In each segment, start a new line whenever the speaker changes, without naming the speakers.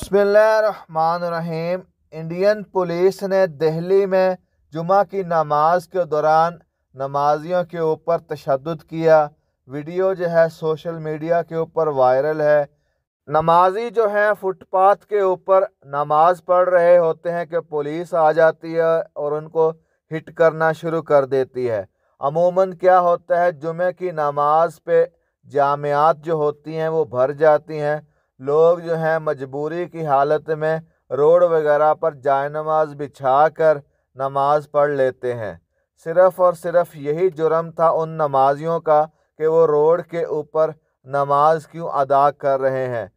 बसमीम Indian police ने दिल्ली में जुमा की नमाज के दौरान नमाजियों के ऊपर तशद किया वीडियो जो है सोशल मीडिया के ऊपर वायरल है नमाजी जो हैं फुटपाथ के ऊपर नमाज पढ़ रहे होते हैं कि पुलिस आ जाती है और उनको हिट करना शुरू कर देती है अमूमन क्या होता है जुमे की नमाज पे जामियात जो होती हैं वो भर जाती हैं लोग जो हैं मजबूरी की हालत में रोड वगैरह पर जाय नमाज बिछा कर नमाज पढ़ लेते हैं सिर्फ़ और सिर्फ़ यही जुर्म था उन नमाजियों का कि वो रोड के ऊपर नमाज क्यों अदा कर रहे हैं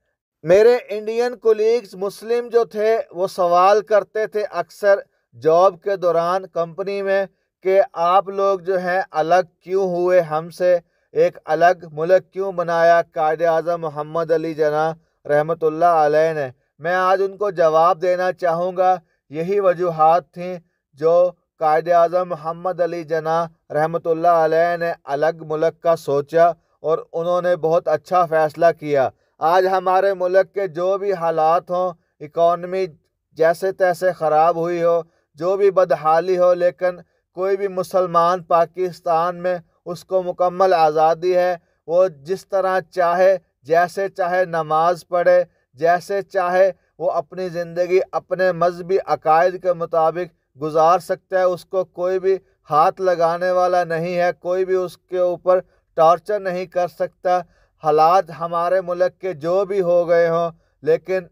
मेरे इंडियन कोलीग्स मुस्लिम जो थे वो सवाल करते थे अक्सर जॉब के दौरान कंपनी में कि आप लोग जो हैं अलग क्यों हुए हमसे एक अलग मुल्क क्यों बनाया कायद अजम मोहम्मद अली जना रहमतुल्ला आलह ने मैं आज उनको जवाब देना चाहूँगा यही वजूहत थी जो कायद अजम मोहम्मद अली जना रहमतुल्ला आलह ने अलग मुल्क का सोचा और उन्होंने बहुत अच्छा फ़ैसला किया आज हमारे मुल्क के जो भी हालात हों इकॉनमी जैसे तैसे ख़राब हुई हो जो भी बदहाली हो लेकिन कोई भी मुसलमान पाकिस्तान में उसको मुकम्मल आज़ादी है वो जिस तरह चाहे जैसे चाहे नमाज पढ़े जैसे चाहे वो अपनी ज़िंदगी अपने मजहबी अकायद के मुताबिक गुजार सकता है उसको कोई भी हाथ लगाने वाला नहीं है कोई भी उसके ऊपर टॉर्चर नहीं कर सकता हालात हमारे मुल्क के जो भी हो गए हों लेकिन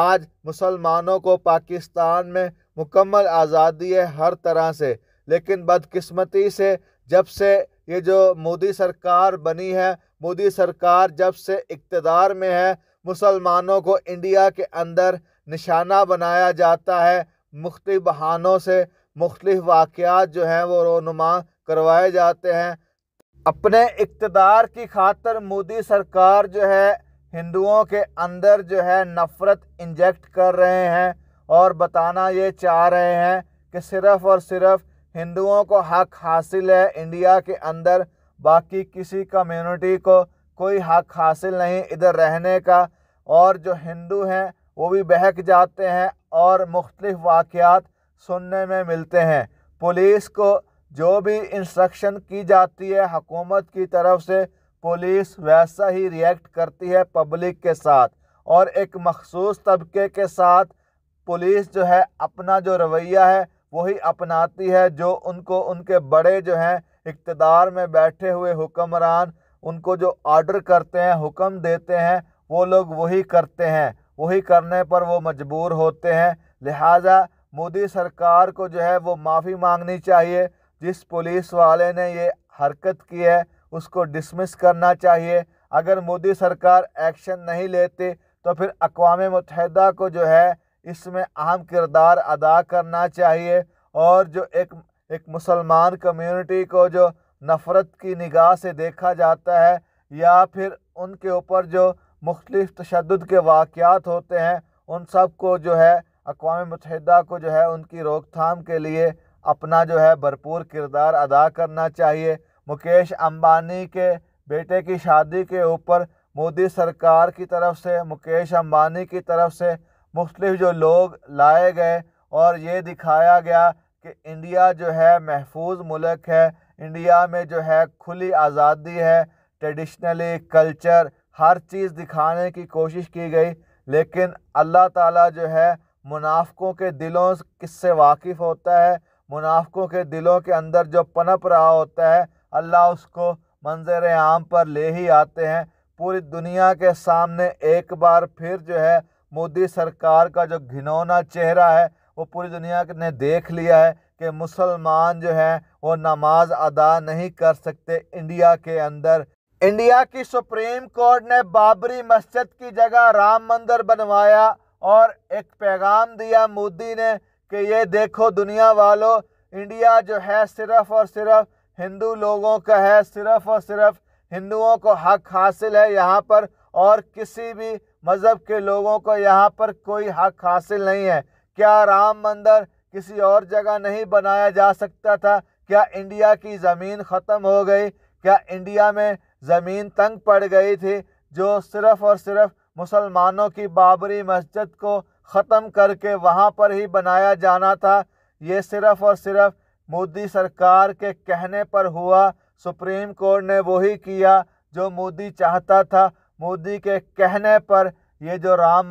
आज मुसलमानों को पाकिस्तान में मुकम्मल आज़ादी है हर तरह से लेकिन बदकिस्मती से जब से ये जो मोदी सरकार बनी है मोदी सरकार जब से इकतदार में है मुसलमानों को इंडिया के अंदर निशाना बनाया जाता है मुख्त बहानों से मुख्तफ वाक़ात जो हैं वो रोनुमा करवाए जाते हैं अपने इकतदार की खातर मोदी सरकार जो है हिंदुओं के अंदर जो है नफ़रत इंजेक्ट कर रहे हैं और बताना ये चाह रहे हैं कि सिर्फ़ और सिर्फ़ हिंदुओं को हक हासिल है इंडिया के अंदर बाकी किसी कम्युनिटी को कोई हक हासिल नहीं इधर रहने का और जो हिंदू हैं वो भी बहक जाते हैं और मुख्तलिफ़ वाक़ात सुनने में मिलते हैं पुलिस को जो भी इंस्ट्रक्शन की जाती है हकूमत की तरफ से पुलिस वैसा ही रिएक्ट करती है पब्लिक के साथ और एक मखसूस तबके के साथ पुलिस जो है अपना जो रवैया है वही अपनाती है जो उनको उनके बड़े जो हैं इकतदार में बैठे हुए हुक्मरान उनको जो ऑर्डर करते हैं हुक्म देते हैं वो लोग वही करते हैं वही करने पर वो मजबूर होते हैं लिहाजा मोदी सरकार को जो है वो माफ़ी मांगनी चाहिए जिस पुलिस वाले ने ये हरकत की है उसको डिसमिस करना चाहिए अगर मोदी सरकार एक्शन नहीं लेती तो फिर अकवा मतहदा को जो है इसमें अहम किरदार अदा करना चाहिए और जो एक एक मुसलमान कम्युनिटी को जो नफ़रत की निगाह से देखा जाता है या फिर उनके ऊपर जो मुख्तलिफ तशद के वाक़ात होते हैं उन सब को जो है अकवा मतहदा को जो है उनकी रोकथाम के लिए अपना जो है भरपूर किरदार अदा करना चाहिए मुकेश अंबानी के बेटे की शादी के ऊपर मोदी सरकार की तरफ से मुकेश अंबानी की तरफ से मुख्तलिफ जो लोग लाए गए और ये दिखाया गया कि इंडिया जो है महफूज मुल्क है इंडिया में जो है खुली आज़ादी है ट्रेडिशनली कल्चर हर चीज़ दिखाने की कोशिश की गई लेकिन अल्लाह ताला जो है मुनाफ़ों के दिलों किससे वाकिफ़ होता है मुनाफ़ों के दिलों के अंदर जो पनप रहा होता है अल्लाह उसको मंजर आम पर ले ही आते हैं पूरी दुनिया के सामने एक बार फिर जो है मोदी सरकार का जो घिनौना चेहरा है वो पूरी दुनिया ने देख लिया है कि मुसलमान जो हैं वो नमाज अदा नहीं कर सकते इंडिया के अंदर इंडिया की सुप्रीम कोर्ट ने बाबरी मस्जिद की जगह राम मंदिर बनवाया और एक पैगाम दिया मोदी ने कि ये देखो दुनिया वालों इंडिया जो है सिर्फ और सिर्फ हिंदू लोगों का है सिर्फ और सिर्फ हिंदुओं को हक हासिल है यहाँ पर और किसी भी मज़हब के लोगों को यहाँ पर कोई हक हासिल नहीं है क्या राम मंदिर किसी और जगह नहीं बनाया जा सकता था क्या इंडिया की ज़मीन ख़त्म हो गई क्या इंडिया में ज़मीन तंग पड़ गई थी जो सिर्फ़ और सिर्फ मुसलमानों की बाबरी मस्जिद को ख़त्म करके वहाँ पर ही बनाया जाना था ये सिर्फ़ और सिर्फ मोदी सरकार के कहने पर हुआ सुप्रीम कोर्ट ने वही किया जो मोदी चाहता था मोदी के कहने पर ये जो राम